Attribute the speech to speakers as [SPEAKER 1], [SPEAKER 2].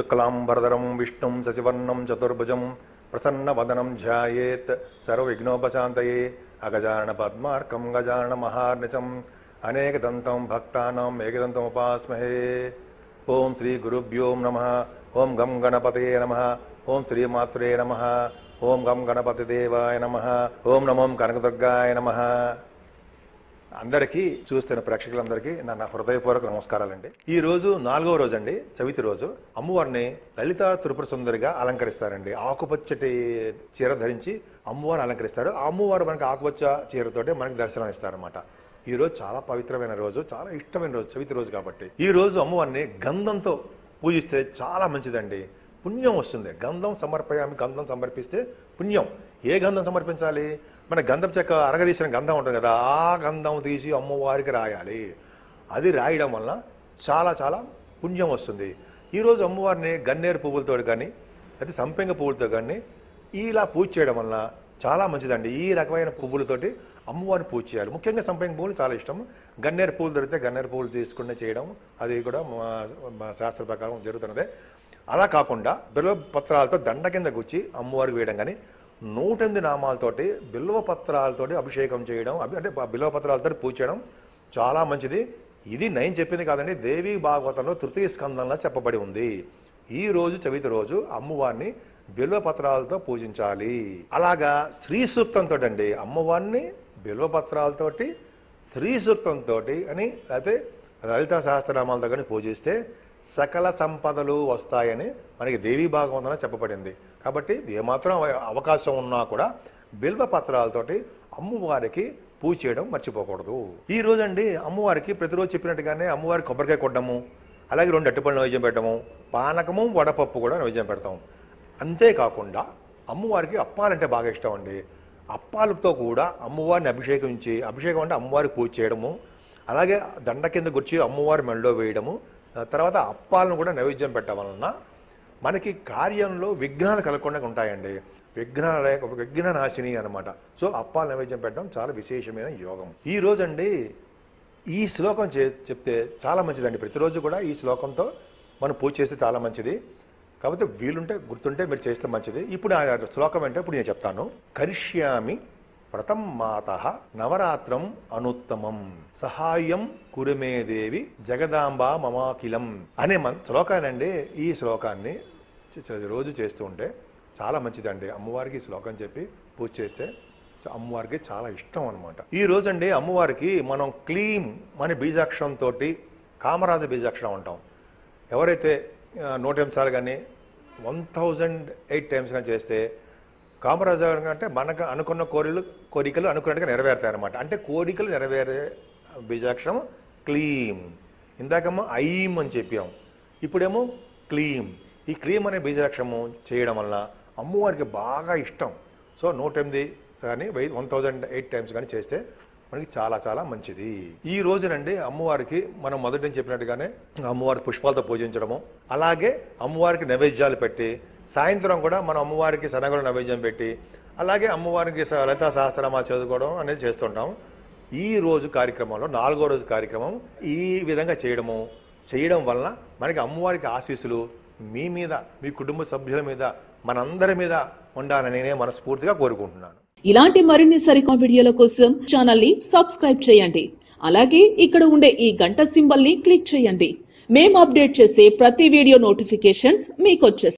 [SPEAKER 1] शुक्लाम्बरधरं विष्णुं शशिवर्णं चतुर्भुजं प्रसन्नवदनं ध्यायेत् सर्वविघ्नोपशान्तये अगजानपद्मार्कं गजानमहार्निचम् अनेकदन्तं भक्तानाम् एकदन्तमुपास्महे ॐ श्रीगुरुभ्यो नम ओं गम गणपतये नम ओं श्रीमात्रे नम ओं गम गणपतिदेवाय नम ओं नमो कनकदुर्गाय नमः అందరికీ చూస్తున్న ప్రేక్షకులందరికీ నా హృదయపూర్వక హృదయపూర్వక నమస్కారాలండి ఈ రోజు నాలుగవ రోజు అండి చవితి రోజు అమ్మవారిని లలిత త్రిపుర సుందరిగా అలంకరిస్తారండి ఆకుపచ్చటి చీర ధరించి అమ్మవారిని అలంకరిస్తారు ఆ అమ్మవారు మనకి ఆకుపచ్చ చీరతోటే మనకి దర్శనం ఇస్తారనమాట ఈ రోజు చాలా పవిత్రమైన రోజు చాలా ఇష్టమైన రోజు చవితి రోజు కాబట్టి ఈ రోజు అమ్మవారిని గంధంతో పూజిస్తే చాలా మంచిదండి పుణ్యం వస్తుంది గంధం సమర్పయామి గంధం సమర్పిస్తే పుణ్యం ఏ గంధం సమర్పించాలి మన గంధం చెక్క అరగదీసిన గంధం ఉంటుంది కదా ఆ గంధం తీసి అమ్మవారికి రాయాలి అది రాయడం వలన చాలా చాలా పుణ్యం వస్తుంది ఈరోజు అమ్మవారిని గన్నేరు పువ్వులతో కానీ అయితే సంపెంగ పువ్వులతో కానీ ఇలా పూజ చేయడం వలన చాలా మంచిదండి ఈ రకమైన పువ్వులతోటి అమ్మవారిని పూజ చేయాలి ముఖ్యంగా సంపెంగ పువ్వులు చాలా ఇష్టం గన్నేరు పువ్వులు దొరికితే గన్నేరు పువ్వులు తీసుకునే చేయడం అది కూడా శాస్త్ర ప్రకారం జరుగుతున్నదే అలా కాకుండా బిల్వ పత్రాలతో దండ కింద గుచ్చి అమ్మవారికి వేయడం కానీ నూటెనిమిది నామాలతోటి బిల్వ పత్రాలతోటి అభిషేకం చేయడం అంటే బిల్వ పత్రాలతో పూజ చేయడం చాలా మంచిది ఇది నేను చెప్పింది కాదండి దేవీ భాగవతంలో తృతీయ స్కందంలో చెప్పబడి ఉంది ఈ రోజు చవితి రోజు అమ్మవారిని బిల్వ పత్రాలతో పూజించాలి అలాగా స్త్రీ సూక్తంతో అండి అమ్మవారిని బిల్వ పత్రాలతోటి స్త్రీ సూక్తంతో అని లేకపోతే లలితా సహస్రనామాలతో కానీ పూజిస్తే సకల సంపదలు వస్తాయని మనకి దేవీ భాగవంతన చెప్పబడింది కాబట్టి ఏమాత్రం అవకాశం ఉన్నా కూడా బిల్వ పత్రాలతోటి అమ్మవారికి పూజ చేయడం మర్చిపోకూడదు ఈ అండి అమ్మవారికి ప్రతిరోజు చెప్పినట్టుగానే అమ్మవారికి కొబ్బరికాయ కొట్టడము అలాగే రెండు అట్టుపళ్ళు నైవేద్యం పెట్టడము పానకము వడపప్పు కూడా నైవేద్యం పెడతాం అంతేకాకుండా అమ్మవారికి అప్పాలంటే బాగా ఇష్టం అండి అప్పాలతో కూడా అమ్మవారిని అభిషేకించి అభిషేకం అంటే అమ్మవారికి పూజ చేయడము అలాగే దండ కింద గుర్చి అమ్మవారి మెళ్ళలో వేయడము తర్వాత అప్పాలను కూడా నైవేద్యం పెట్టవలన మనకి కార్యంలో విఘ్నాలు కలగకుండా ఉంటాయండి విఘ్నాల నాశిని అనమాట సో అప్పాలు నైవేద్యం పెట్టడం చాలా విశేషమైన యోగం ఈ రోజండి ఈ శ్లోకం చే చెప్తే చాలా మంచిదండి ప్రతిరోజు కూడా ఈ శ్లోకంతో మనం పూజ చేస్తే చాలా మంచిది కాకపోతే వీలుంటే గుర్తుంటే మీరు చేస్తే మంచిది ఇప్పుడు ఆ శ్లోకం అంటే ఇప్పుడు నేను చెప్తాను కరిష్యామి వ్రతం మాత నవరాత్రం అనుత్తమం సహాయం కురుమేదేవి జగదాంబ మమాకిలం అనే మన శ్లోకానండి ఈ శ్లోకాన్ని రోజు చేస్తూ ఉంటే చాలా మంచిదండి అమ్మవారికి శ్లోకం చెప్పి పూజ చేస్తే అమ్మవారికి చాలా ఇష్టం అనమాట ఈ రోజండి అమ్మవారికి మనం క్లీమ్ మన బీజాక్షరంతో కామరాజ బీజాక్షరం అంటాం ఎవరైతే నూట ఎనిమిది సార్లు కానీ వన్ థౌజండ్ ఎయిట్ టైమ్స్ కానీ చేస్తే గారు అంటే మనకు అనుకున్న కోరికలు కోరికలు అనుకున్నట్టుగా నెరవేరుతాయి అనమాట అంటే కోరికలు నెరవేరే బీజాక్షరం క్లీమ్ ఇందాకేమో ఐమ్ అని చెప్పాం ఇప్పుడేమో క్లీమ్ ఈ క్లీమ్ అనే బీజాక్షరము చేయడం వల్ల అమ్మవారికి బాగా ఇష్టం సో నూట ఎనిమిది కానీ వన్ థౌజండ్ ఎయిట్ టైమ్స్ కానీ చేస్తే మనకి చాలా చాలా మంచిది ఈ రోజునండి అమ్మవారికి మనం మొదటి నుంచి చెప్పినట్టుగానే అమ్మవారి పుష్పాలతో పూజించడము అలాగే అమ్మవారికి నైవేద్యాలు పెట్టి సాయంత్రం కూడా మనం అమ్మవారికి శనగలు నైవేద్యం పెట్టి అలాగే అమ్మవారికి లలితా సహస్రమాలు చదువుకోవడం అనేది చేస్తుంటాం ఈ రోజు కార్యక్రమంలో నాలుగో రోజు కార్యక్రమం ఈ విధంగా చేయడము చేయడం వలన మనకి అమ్మవారికి ఆశీస్సులు మీ మీద మీ కుటుంబ సభ్యుల మీద మనందరి మీద ఉండాలని నేను మనస్ఫూర్తిగా కోరుకుంటున్నాను ఇలాంటి మరిన్ని సరికా వీడియోల కోసం ఛానల్ ని సబ్స్క్రైబ్ చేయండి అలాగే ఇక్కడ ఉండే ఈ గంట సింబల్ ని క్లిక్ చేయండి మేము అప్డేట్ చేసే ప్రతి వీడియో నోటిఫికేషన్స్ మీకు